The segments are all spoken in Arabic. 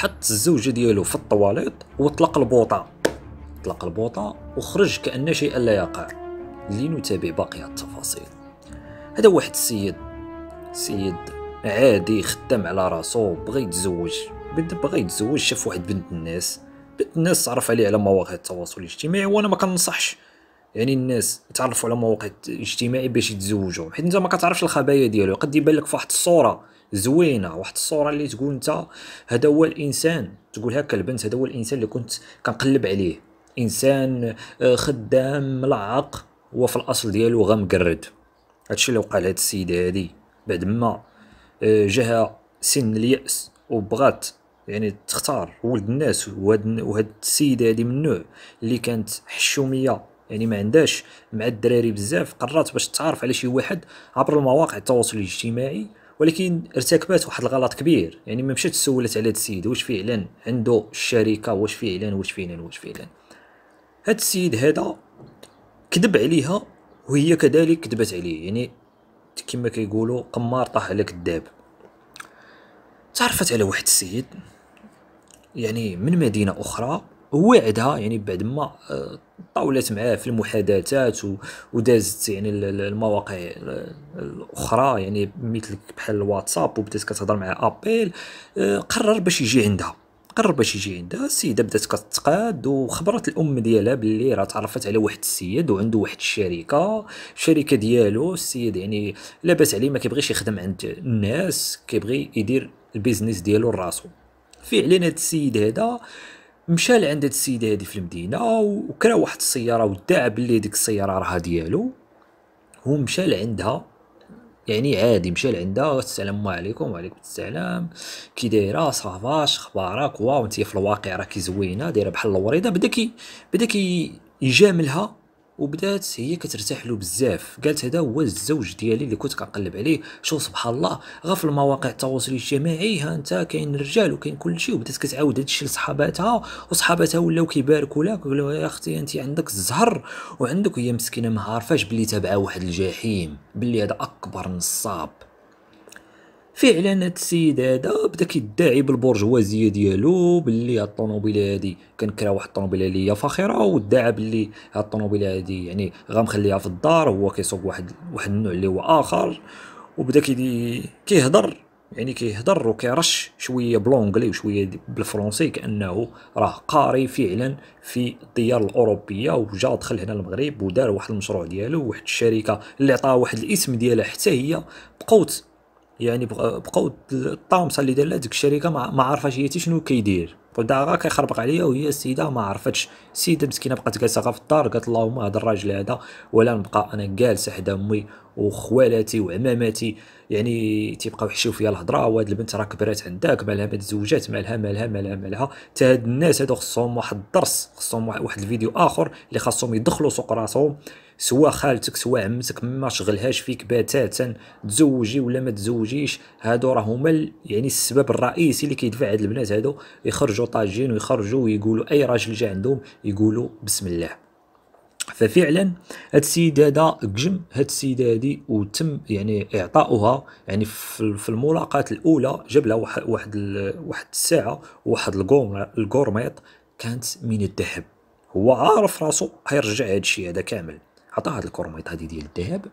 حط الزوجه ديالو في الطواليط وطلق البوطه طلق البوطه وخرج كان شيئا لا يقع لنتابع باقي التفاصيل هذا واحد السيد سيد عادي خدام على راسو بغى يتزوج بغى يتزوج شاف واحد بنت الناس بنت الناس تعرف عليه على مواقع التواصل الاجتماعي وانا ما كنصحش يعني الناس تعرفوا على مواقع اجتماعي باش يتزوجوا حيت انت ما كتعرفش الخبايا ديالو قد يبان لك فواحد الصوره زوينه واحد الصوره اللي تقول انت هذا هو الانسان تقول هكا البنت هذا هو الانسان اللي كنت كنقلب عليه انسان آه، خدام ملعق هو في الاصل ديالو غمقرد هادشي اللي وقع لهاد السيده هادي بعد ما آه، جاها سن الياس وبغات يعني تختار ولد الناس وهاد وهاد السيده هادي من النوع اللي كانت حشوميه يعني ما عندهاش مع الدراري بزاف قررت باش تتعرف على شي واحد عبر المواقع التواصل الاجتماعي ولكن ارتكبات واحد الغلط كبير يعني ما مشاتش سولت على هذا السيد واش فعلا عنده الشركه واش فعلا واش فعلا واش فعلا هذا السيد هذا كذب عليها وهي كذلك كذبت عليه يعني كما كيقولوا قمار طاح على كذاب تعرفت على واحد السيد يعني من مدينه اخرى وعدها يعني بعد ما آه، طاولت معاه في المحادثات ودازت يعني المواقع آه، الاخرى يعني مثل بحال الواتساب وبدات كتهضر مع ابل آه، قرر باش يجي عندها قرر باش يجي عندها السيده بدات كتقاد وخبرت الام ديالها باللي راه تعرفت على واحد السيد وعنده واحد الشركه الشركه ديالو السيد يعني لاباس عليه ما كيبغيش يخدم عند الناس كيبغي يدير البيزنس ديالو لراسو فعلا هذا السيد هذا مشى لعند هاد السيده هادي في المدينه وكرا واحد السياره ودعا بلي ديك السياره راها ديالو مشى لعندها يعني عادي مشى لعندها السلام عليكم وعليكم السلام كي دايره صافا اخبارك واو انت في الواقع راكي زوينه دايره بحال الوريده بدا كي بدا كي يجاملها وبدات هي كترتاح له بزاف قالت هذا هو الزوج ديالي اللي كنت كنقلب عليه شوف سبحان الله غير في المواقع التواصل الاجتماعي ها انت كاين الرجال وكاين كل شيء وبدات كتعاود هذا الشيء لصحاباتها وصحاباتها ولاو كيباركوا لك ويقولوا يا اختي انت عندك الزهر وعندك هي مسكينه ما عارفاش بلي تابعه واحد الجحيم بلي هذا اكبر نصاب فعلا هذا السيد هذا بدا كيدعي بالبرجوازيه ديالو باللي هاد الطوموبيله هادي كنكرا واحد الطوموبيله اللي هي فاخره وادعى باللي هاد الطوموبيله هادي يعني غنخليها في الدار هو كيسوق واحد واحد النوع اللي هو اخر وبدا كيهضر يعني كيهضر وكيرش شويه بلونجلي وشويه بالفرنسي كانه راه قاري فعلا في الديار الاوروبيه وجا دخل هنا المغرب ودار واحد المشروع ديالو واحد الشركه اللي عطاها واحد الاسم ديالها حتى هي بقوت يعني بقاو الطامسه اللي دار ديك الشركه ما عارفاش هي شنو كيدير ولدا غا كيخربق عليا وهي السيده ما عرفتش السيده مسكينه بقات جالسه غا في الدار قالت اللهم هذا الراجل هذا ولا نبقى انا جالسه حدا امي وخوالاتي وعماماتي يعني تيبقاو يحشيو فيا الهضره وهاد البنت راه كبرات عندك مالها ما تزوجات مالها مالها مالها مالها حتى هاد الناس هادو خصهم واحد الدرس خصهم واحد الفيديو اخر اللي خصهم يدخلوا سوق راسهم سوا خالتك سوا عمتك ما شغلهاش فيك بتاتا تزوجي ولا ما تزوجيش هادو راه هما يعني السبب الرئيسي اللي كيدفع هاد البنات هادو يخرجوا طاجين ويخرجوا ويقولوا اي راجل جا عندهم يقولوا بسم الله ففعلا هاد السيد هذا قجم هاد السيده هادي وتم يعني اعطاؤها يعني في الملاقات الاولى جاب لها واحد واحد واحد الساعه واحد الكورميط كانت من الذهب هو عارف راسو هيرجع هاد الشيء هذا كامل عطاها هاد الكرميط هادي ديال الذهب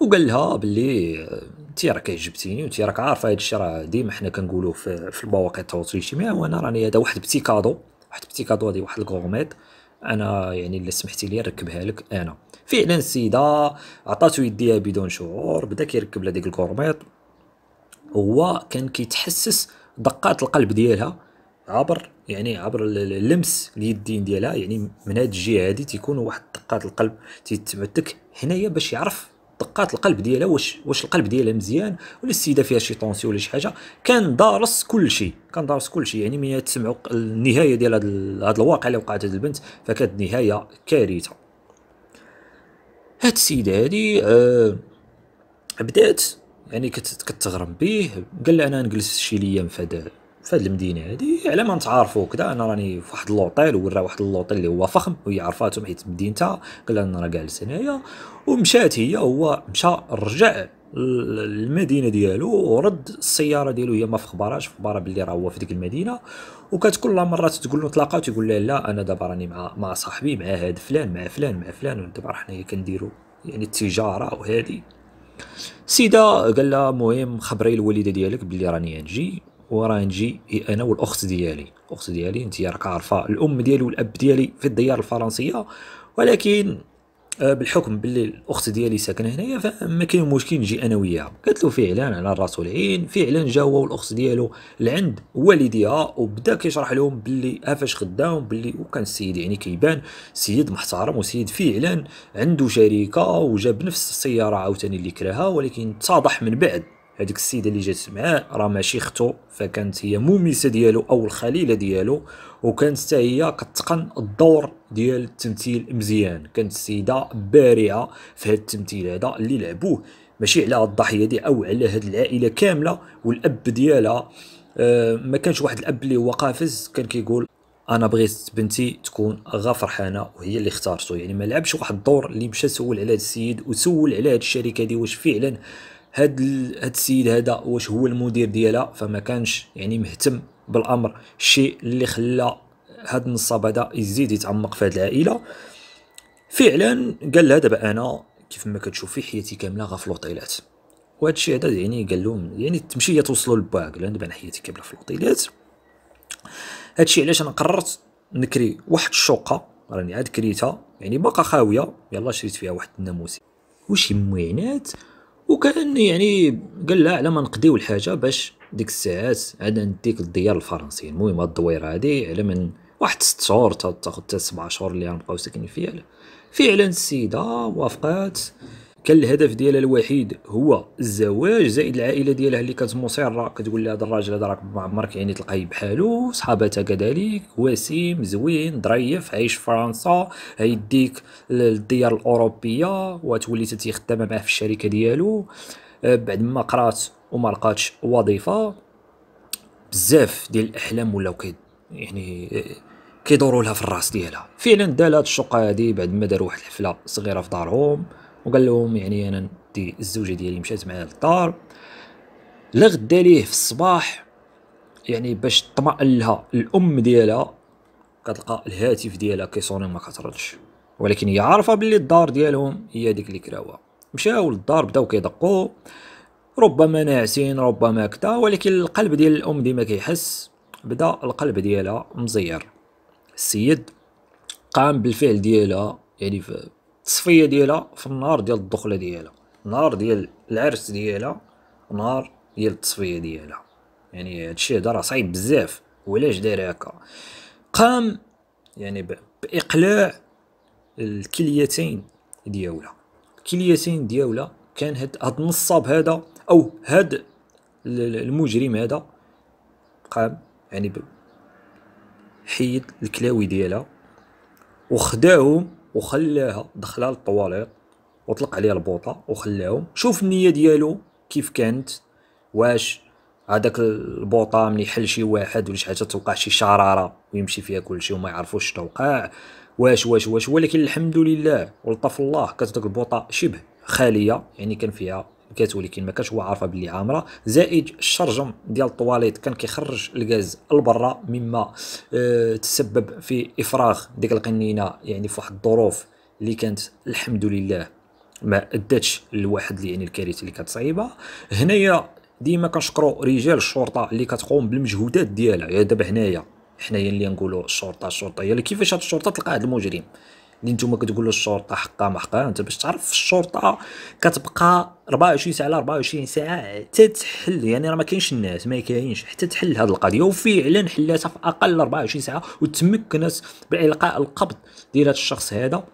وقال لها باللي انت راك عجبتيني وانت راك عارفه هاد الشيء راه ديما حنا كنقولوه في, في المواقع التواصل الاجتماعي وانا راني هذا واحد بتي كادو واحد بتي كادو هادي واحد الكرميط انا يعني الا سمحتي لي نركبها لك انا فعلا السيده عطاتو يديها بدون شعور بدا كيركب لها ديك الكرميط هو كان كيتحسس دقات القلب ديالها عبر يعني عبر اللمس اليدين ديالها يعني من هاد الجهه هادي تيكونوا واحد دقات القلب تيتمتك هنايا باش يعرف دقات القلب ديالها واش واش القلب ديالها مزيان ولا السيده فيها شي طونسيون ولا شي حاجه كان دارس كل شيء كان دارس كل شيء يعني ملي تسمعوا النهايه ديال هاد الواقع اللي وقعت هاد البنت فكانت نهايه كارثه هاد السيده هادي آه بدات يعني كتغرم به قال لها انا نجلس شي ليام في هذا في هذه المدينه هذه على ما نتعارفوا كذا انا راني في واحد اللوطيل ورا واحد اللوطيل اللي هو فخم وهي عرفاتهم حيت مدينتها قال انا راه جالس هنايا ومشات هي هو مشى رجع المدينه ديالو ورد السياره ديالو هي ما في خباراش في خبارها باللي راه هو في ديك المدينه وكانت كل مره تقول له تلاقاو تيقول لها لا انا دابا راني مع مع صاحبي مع هاد فلان مع فلان مع فلان ودابا حنايا كنديرو يعني التجاره وهذه السيده قال لها المهم خبري الوالده ديالك باللي راني نجي وراه نجي انا والاخت ديالي الاخت ديالي انت راك عارفه الام ديالي والاب ديالي في الديار الفرنسيه ولكن آه، بالحكم باللي الاخت ديالي ساكنه هنايا فما كاين مشكل نجي انا وياها قالت له فعلا على الراس العين فعلا جا هو والاخت ديالو لعند والديها وبدا كيشرح لهم باللي افاش خدام باللي وكان السيد يعني كيبان سيد محترم وسيد فعلا عنده شركه وجاب نفس السياره عاوتاني اللي كراها ولكن اتضح من بعد هذيك السيده اللي جات معاه راه ماشي اختو فكانت هي مومسه ديالو او الخليله ديالو وكانت حتى هي كتقن الدور ديال التمثيل مزيان كانت السيده بارعه في هذا التمثيل هذا اللي لعبوه ماشي على الضحيه دي او على هذه العائله كامله والاب ديالها آه، ما كانش واحد الاب اللي هو قافز كان كيقول انا بغيت بنتي تكون غا فرحانه وهي اللي اختارته يعني ما لعبش واحد الدور اللي مشى سول على هذا السيد وسول على هذه الشركه دي واش فعلا هاد هاد السيد هذا واش هو المدير ديالها فما كانش يعني مهتم بالامر الشيء اللي خلى هاد النصاب هذا يزيد يتعمق في هاد العائله فعلا قال لها دابا انا كيف ما كتشوفي حياتي كامله غا في لوطيلات وهذا الشيء هذا يعني قال لهم يعني يا توصلوا للباك قال دابا انا حياتي كامله في لوطيلات هاد الشيء علاش انا قررت نكري واحد الشقه راني عاد كريتها يعني باقا خاويه يلا شريت فيها واحد الناموسي وشي يمو وكان يعني قال لا على ما نقضيو الحاجه باش ديك الساعات عاد نديك الديار الفرنسي المهم هاد الدويره هادي على من واحد ست شهور تاخد حتى سبع شهور اللي غنبقاو ساكنين فيها فعلا السيده وافقات كان الهدف ديالها الوحيد هو الزواج زائد العائله ديالها اللي كانت مصره كتقول لها هذا الراجل هذا راك ما عمرك يعني تلقاه بحالو صحاباتها كذلك وسيم زوين ظريف عايش فرنسا هيديك للديار الاوروبيه وتولي خدامه معاه في الشركه ديالو آه، بعد ما قرات وما لقاتش وظيفه بزاف ديال الاحلام ولاو كي يعني آه، كيدوروا لها في الراس ديالها فعلا دالات هاد الشقه هادي بعد ما داروا واحد الحفله صغيره في دارهم وقال لهم يعني انا دي الزوجه ديالي مشات معايا للدار لغدا ليه في الصباح يعني باش تطمئن لها الام ديالها كتلقى الهاتف ديالها كيصوني ما كتردش ولكن هي عارفه باللي الدار ديالهم هي ديك اللي كراوها مشاو للدار بداو كيدقوا ربما ناعسين ربما كذا ولكن القلب ديال الام ديما كيحس بدا القلب ديالها مزير السيد قام بالفعل ديالها يعني في التصفيه ديالها في النهار ديال الدخله ديالها نهار ديال العرس ديالها ونهار ديال التصفيه ديالها يعني هادشي هذا راه صعيب بزاف وعلاش داير هكا قام يعني باقلاع الكليتين ديالها الكليتين ديالها كان هاد هاد النصاب هذا او هاد المجرم هذا قام يعني حيد الكلاوي ديالها وخداهم وخلاها دخلها للطواليط وطلق عليها البوطه وخلاهم شوف النيه ديالو كيف كانت واش هذاك البوطه ملي يحل شي واحد ولا شي حاجه توقع شي شراره ويمشي فيها كلشي وما يعرفوش توقع واش واش واش ولكن الحمد لله ولطف الله كانت البوطه شبه خاليه يعني كان فيها كات ولكن ما كانت هو عارفه باللي عامره زائد الشرجم ديال الطواليت كان كيخرج الغاز لبرا مما أه تسبب في افراغ ديك القنينه يعني في واحد الظروف اللي كانت الحمد لله ما اداتش لواحد يعني الكارثه اللي كانت صعيبه هنايا ديما كنشكروا رجال الشرطه اللي كتقوم بالمجهودات ديالها يا دابا هنايا حنايا اللي نقولوا الشرطه الشرطه يا يعني كيفاش هاد الشرطه تلقى هاد المجرم اللي نتوما كتقولوا الشرطه حقها ما حقها انت باش تعرف الشرطه كتبقى 24 ساعه على 24 ساعه حتى تحل يعني راه ما كاينش الناس ما كاينش حتى تحل هذه القضيه وفعلا حلاتها في اقل 24 ساعه وتمكنت بالقاء القبض ديال هذا الشخص هذا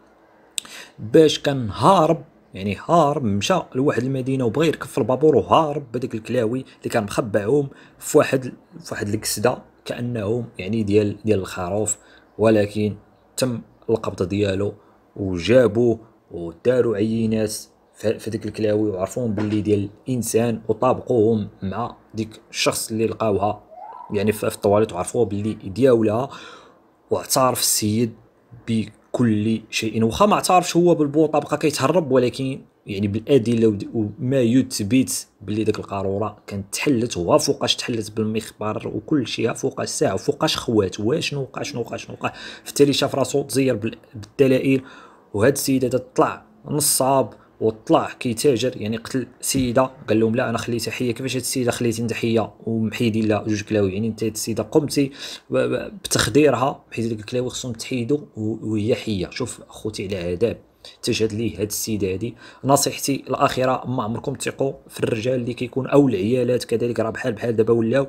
باش كان هارب يعني هارب مشى لواحد المدينه وبغى يركب في البابور وهارب بداك الكلاوي اللي كان مخبعهم في واحد في واحد الكسده كانهم يعني ديال ديال الخروف ولكن تم القبضه ديالو وجابوه وداروا عينات في ديك الكلاوي وعرفوهم باللي ديال الانسان وطابقوهم مع ديك الشخص اللي لقاوها يعني في الطواليت وعرفوه باللي دياولها واعترف السيد بكل شيء واخا ما اعترفش هو بالبوطه بقى كيتهرب ولكن يعني بالادله وما يثبت بلي داك القاروره كانت تحلت هو فوقاش تحلت بالمخبر وكل شيء فوق الساعه وفوقاش خوات واش نوقع شنو وقع شنو وقع التالي شاف راسو تزير بالدلائل وهاد السيده تطلع طلع نصاب وطلع كيتاجر يعني قتل سيده قال لهم لا انا خليتها حيه كيفاش هاد السيده خليتي انت حيه ومحيدين لها جوج كلاوي يعني انت هاد السيده قمتي بتخديرها بحيث ديك الكلاوي خصهم تحيدوا وهي حيه شوف اخوتي على عذاب تشهد ليه هاد السيده هادي نصيحتي الاخيره ما عمركم تثقوا في الرجال اللي كيكون او العيالات كذلك راه بحال بحال دابا ولاو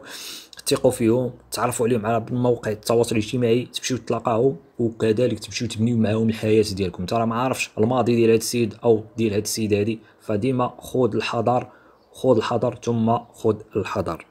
تثقوا فيهم تعرفوا عليهم على مواقع التواصل الاجتماعي تمشيو تلاقاهم وكذلك تمشيو تبنيو معاهم الحياه ديالكم انت راه ما عارفش الماضي ديال هاد السيد او ديال هاد السيده هادي فديما خذ الحذر خذ الحذر ثم خذ الحذر